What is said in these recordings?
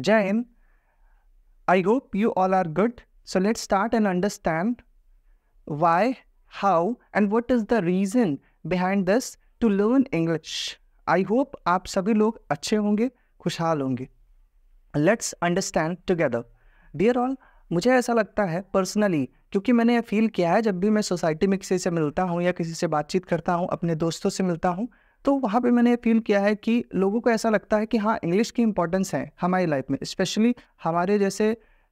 Jai Hind. I hope you all are good. So let's start and understand why, how, and what is the reason behind this to learn English. I hope आप सभी लोग अच्छे होंगे खुशहाल होंगे let's understand together dear all मुझे ऐसा लगता है पर्सनली क्योंकि मैंने फील किया है जब भी मैं सोसाइटी में किसी से मिलता हूँ या किसी से बातचीत करता हूँ अपने दोस्तों से मिलता हूँ तो वहाँ पे मैंने फील किया है कि लोगों को ऐसा लगता है कि हाँ इंग्लिश की इंपॉर्टेंस है हमारी लाइफ में स्पेशली हमारे जैसे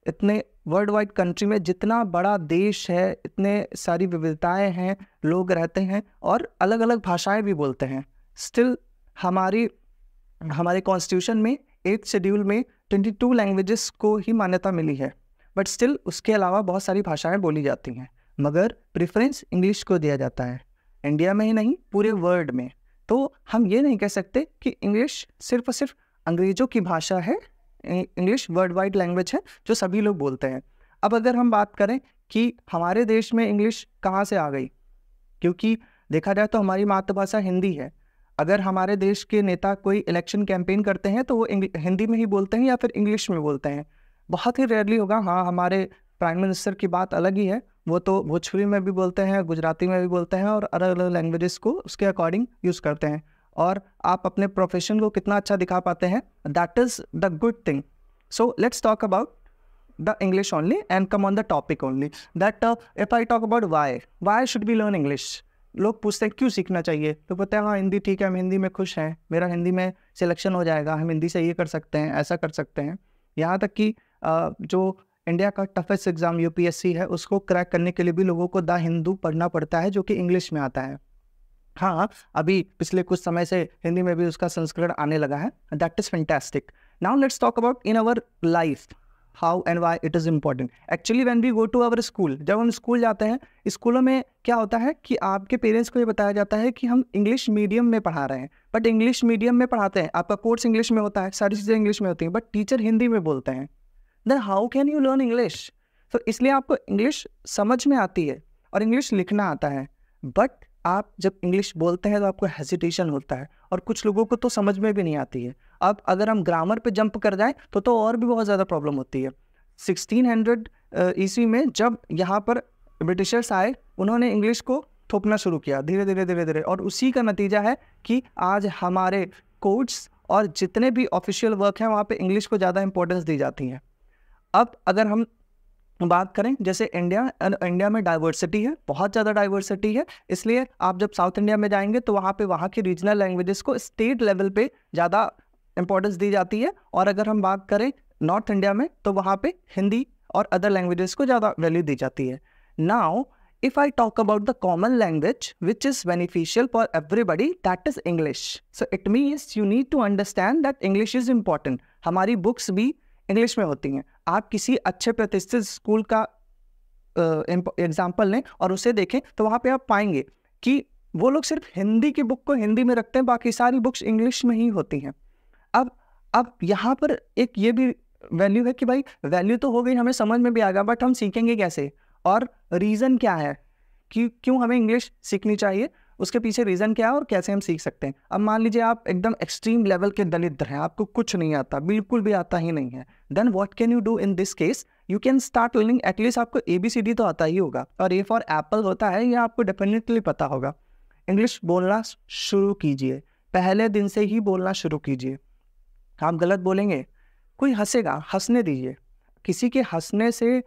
इतने वर्ल्ड वाइड कंट्री में जितना बड़ा देश है इतने सारी विविधताएं हैं लोग रहते हैं और अलग अलग भाषाएं भी बोलते हैं स्टिल हमारी हमारे कॉन्स्टिट्यूशन में एट शेड्यूल में ट्वेंटी टू लैंग्वेजेस को ही मान्यता मिली है बट स्टिल उसके अलावा बहुत सारी भाषाएं बोली जाती हैं मगर प्रेफरेंस इंग्लिश को दिया जाता है इंडिया में ही नहीं पूरे वर्ल्ड में तो हम ये नहीं कह सकते कि इंग्लिश सिर्फ और सिर्फ अंग्रेजों की भाषा है इंग्लिश वर्ल्ड वाइड लैंग्वेज है जो सभी लोग बोलते हैं अब अगर हम बात करें कि हमारे देश में इंग्लिश कहाँ से आ गई क्योंकि देखा जाए तो हमारी मातृभाषा हिंदी है अगर हमारे देश के नेता कोई इलेक्शन कैंपेन करते हैं तो वो हिंदी में ही बोलते हैं या फिर इंग्लिश में बोलते हैं बहुत ही रेयरली होगा हाँ हमारे प्राइम मिनिस्टर की बात अलग ही है वो तो भोजपुरी में भी बोलते हैं गुजराती में भी बोलते हैं और अलग अलग लैंग्वेजेस को उसके अकॉर्डिंग यूज़ करते हैं और आप अपने प्रोफेशन को कितना अच्छा दिखा पाते हैं that is the good thing so let's talk about the English only and come on the topic only that if I talk about why why should be learn English लोग पूछते हैं क्यों सीखना चाहिए तो बोलते हैं हाँ हिंदी ठीक है हम हिंदी में खुश हैं मेरा हिंदी में सिलेक्शन हो जाएगा हम हिंदी से ये कर सकते हैं ऐसा कर सकते हैं यहाँ तक कि uh, जो इंडिया का टफेस्ट एग्ज़ाम यूपीएससी है उसको क्रैक करने के लिए भी लोगों को द हिंदू पढ़ना पड़ता है जो कि इंग्लिश में आता है हाँ अभी पिछले कुछ समय से हिंदी में भी उसका संस्करण आने लगा है that is fantastic now let's talk about in our life how and why it is important actually when we go to our school जब हम स्कूल जाते हैं स्कूलों में क्या होता है कि आपके पेरेंट्स को ये बताया जाता है कि हम इंग्लिश मीडियम में पढ़ा रहे हैं बट इंग्लिश मीडियम में पढ़ाते हैं आपका कोर्स इंग्लिश में होता है सारी चीज़ें इंग्लिश में होती हैं बट टीचर हिंदी में बोलते हैं then how can you learn English तो इसलिए आपको इंग्लिश समझ में आती है और इंग्लिश लिखना आता है बट आप जब इंग्लिश बोलते हैं तो आपको हेजिटेशन होता है और कुछ लोगों को तो समझ में भी नहीं आती है अब अगर हम ग्रामर पे जंप कर जाएं तो तो और भी बहुत ज़्यादा प्रॉब्लम होती है 1600 ईस्वी में जब यहाँ पर ब्रिटिशर्स आए उन्होंने इंग्लिश को थोपना शुरू किया धीरे धीरे धीरे धीरे और उसी का नतीजा है कि आज हमारे कोर्ट्स और जितने भी ऑफिशियल वर्क हैं वहाँ पे इंग्लिश को ज़्यादा इंपॉर्टेंस दी जाती है अब अगर हम बात करें जैसे इंडिया इंडिया में डाइवर्सिटी है बहुत ज़्यादा डाइवर्सिटी है इसलिए आप जब साउथ इंडिया में जाएंगे तो वहाँ पे वहाँ की रीजनल लैंग्वेजेस को स्टेट लेवल पे ज़्यादा इंपॉर्टेंस दी जाती है और अगर हम बात करें नॉर्थ इंडिया में तो वहाँ पे हिंदी और अदर लैंग्वेजेस को ज़्यादा वैल्यू दी जाती है now if I talk about the common language which is beneficial for everybody that is English so it means you need to understand that English is important हमारी बुक्स भी English में होती हैं आप किसी अच्छे प्रतिष्ठित स्कूल का एग्जाम्पल लें और उसे देखें तो वहाँ पे आप पाएंगे कि वो लोग सिर्फ हिंदी की बुक को हिंदी में रखते हैं बाकी सारी बुक्स इंग्लिश में ही होती हैं अब अब यहाँ पर एक ये भी वैल्यू है कि भाई वैल्यू तो हो गई हमें समझ में भी आ गया बट हम सीखेंगे कैसे और रीज़न क्या है कि क्यों हमें इंग्लिश सीखनी चाहिए उसके पीछे रीज़न क्या है और कैसे हम सीख सकते हैं अब मान लीजिए आप एकदम एक्सट्रीम लेवल के दलित हैं आपको कुछ नहीं आता बिल्कुल भी आता ही नहीं है then what can you do in this case you can start learning at least आपको ए बी सी डी तो आता ही होगा और ए फॉर एप्पल होता है ये आपको डेफिनेटली पता होगा इंग्लिश बोलना शुरू कीजिए पहले दिन से ही बोलना शुरू कीजिए आप गलत बोलेंगे कोई हंसेगा हंसने दीजिए किसी के हंसने से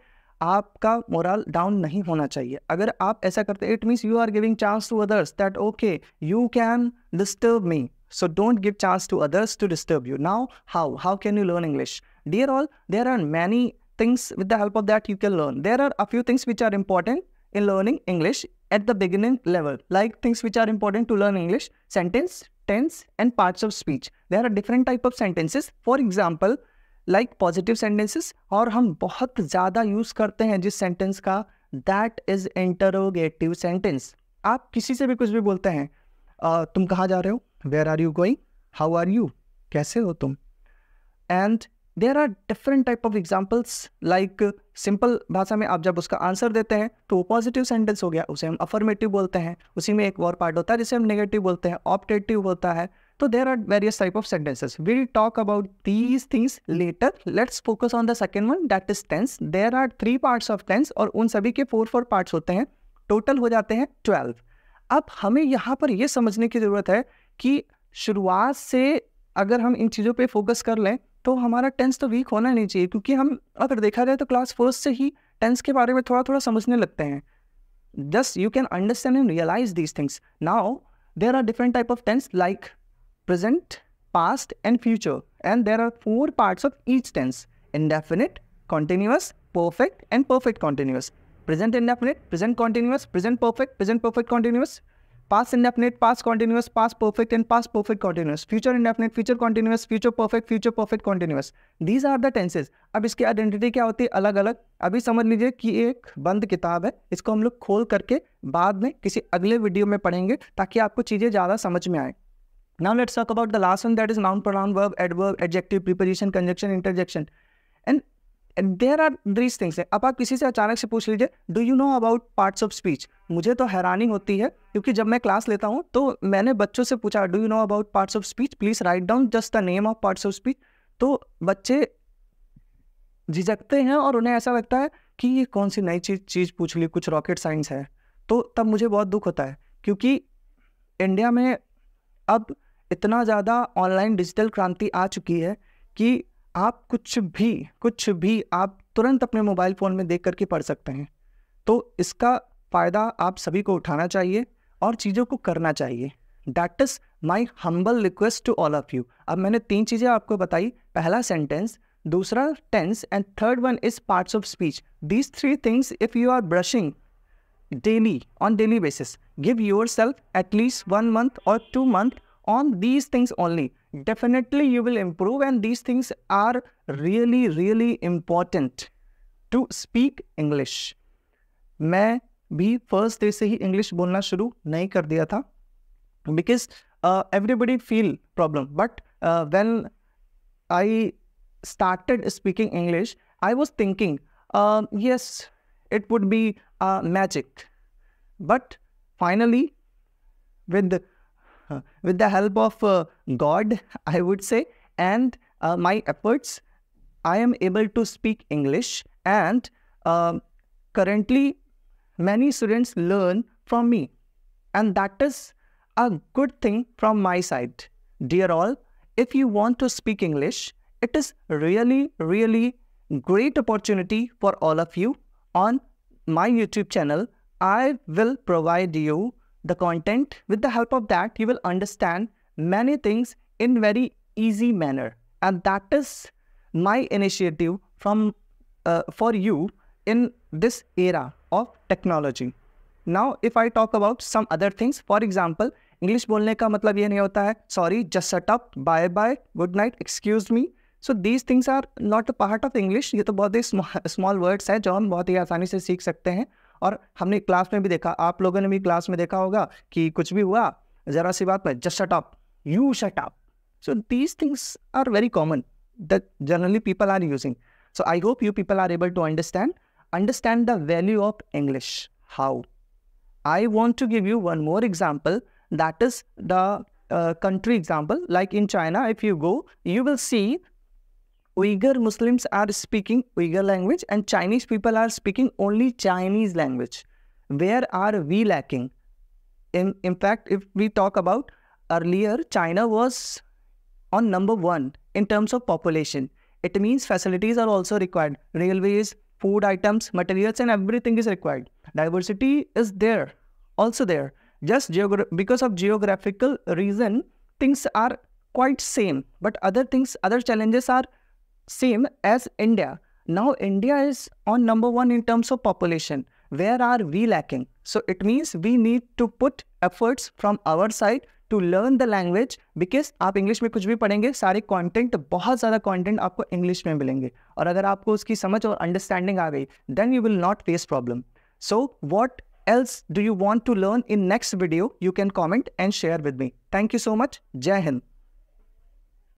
आपका मोरल डाउन नहीं होना चाहिए अगर आप ऐसा करते it means you are giving chance to others that okay you can disturb me so don't give chance to others to disturb you now how how can you learn English dear all there are many things with the help of that you can learn there are a few things which are important in learning English at the beginning level like things which are important to learn English sentence tense and parts of speech there are different type of sentences for example like positive sentences और हम बहुत ज़्यादा use करते हैं जिस sentence का that is interrogative sentence आप किसी से भी कुछ भी बोलते हैं uh, तुम कहाँ जा रहे हो where are you going how are you कैसे हो तुम and there are different type of examples like simple भाषा में आप जब उसका आंसर देते हैं तो वो पॉजिटिव सेंटेंस हो गया उसे हम अफर्मेटिव बोलते हैं उसी में एक और पार्ट होता है जिसे हम नेगेटिव बोलते हैं ऑप्टेटिव होता है तो there are various type of sentences we'll talk about these things later let's focus on the second one that is tense there are three parts of tense और उन सभी के फोर फोर पार्ट्स होते हैं total हो जाते हैं twelve अब हमें यहाँ पर यह समझने की ज़रूरत है कि शुरुआत से अगर हम इन चीज़ों पे फोकस कर लें तो हमारा टेंस तो वीक होना नहीं चाहिए क्योंकि हम अगर देखा जाए तो क्लास फोर्थ से ही टेंस के बारे में थोड़ा थोड़ा समझने लगते हैं just you can understand and realize these things now there are different type of tense like present, past and future. And there are four parts of each tense. Indefinite, continuous, perfect and perfect continuous. Present indefinite, present continuous, present perfect, present perfect continuous. Past indefinite, past continuous, past perfect and past perfect continuous. Future indefinite, future continuous, future perfect, future perfect continuous. These are the tenses. अब इसकी identity क्या होती है अलग अलग अभी समझ लीजिए कि एक बंद किताब है इसको हम लोग खोल करके बाद में किसी अगले video में पढ़ेंगे ताकि आपको चीज़ें ज़्यादा समझ में आए Now let's talk about the last one that is noun, pronoun, verb, adverb, adjective, preposition, conjunction, interjection. And, and there are these things. अब आप किसी से अचानक से पूछ लीजिए do you know about parts of speech मुझे तो हैरानी होती है क्योंकि जब मैं क्लास लेता हूँ तो मैंने बच्चों से पूछा do you know about parts of speech please write down just the name of parts of speech तो बच्चे झिझकते हैं और उन्हें ऐसा लगता है कि ये कौन सी नई चीज चीज़ पूछ ली कुछ रॉकेट साइंस है तो तब मुझे बहुत दुख होता है क्योंकि इंडिया में अब इतना ज़्यादा ऑनलाइन डिजिटल क्रांति आ चुकी है कि आप कुछ भी कुछ भी आप तुरंत अपने मोबाइल फ़ोन में देख करके पढ़ सकते हैं तो इसका फ़ायदा आप सभी को उठाना चाहिए और चीज़ों को करना चाहिए that is my humble request to all of you अब मैंने तीन चीज़ें आपको बताई पहला सेंटेंस दूसरा tense and third one is parts of speech these three things if you are brushing daily on daily basis give yourself at least one month और two month on these things only definitely you will improve and these things are really really important to speak english मैं भी first day से ही English बोलना शुरू नहीं कर दिया था because everybody feel problem but when I started speaking English, I was thinking, uh, yes, it would be uh, magic. But finally, with uh, with the help of uh, God, I would say, and uh, my efforts, I am able to speak English. And um, currently, many students learn from me. And that is a good thing from my side. Dear all, if you want to speak English, it is really, really great opportunity for all of you. On my YouTube channel, I will provide you the content. With the help of that, you will understand many things in very easy manner. And that is my initiative from uh, for you in this era of technology. Now, if I talk about some other things, for example, english bolne ka matlab ye nahi hota hai sorry just shut up bye bye good night excuse me so these things are not a part of English ये तो बहुत ही small words है जो हम बहुत ही आसानी से सीख सकते हैं और हमने क्लास में भी देखा आप लोगों ने भी क्लास में देखा होगा कि कुछ भी हुआ जरा सी बात में just shut up you shut up so these things are very common that generally people are using so I hope you people are able to understand understand the value of English how I want to give you one more example that is the country example like in China if you go you will see Uyghur Muslims are speaking Uyghur language and Chinese people are speaking only Chinese language. Where are we lacking? In, in fact, if we talk about earlier, China was on number one in terms of population. It means facilities are also required. Railways, food items, materials, and everything is required. Diversity is there, also there. Just because of geographical reason, things are quite same, but other things, other challenges are same as India. Now India is on number one in terms of population. Where are we lacking? So it means we need to put efforts from our side to learn the language because आप English में कुछ भी पढ़ेंगे सारे content बहुत ज़्यादा content आपको English में मिलेंगे और अगर आपको उसकी समझ और understanding uh then you will not face problem. So what else do you want to learn in next video? You can comment and share with me. Thank you so much. Jahan.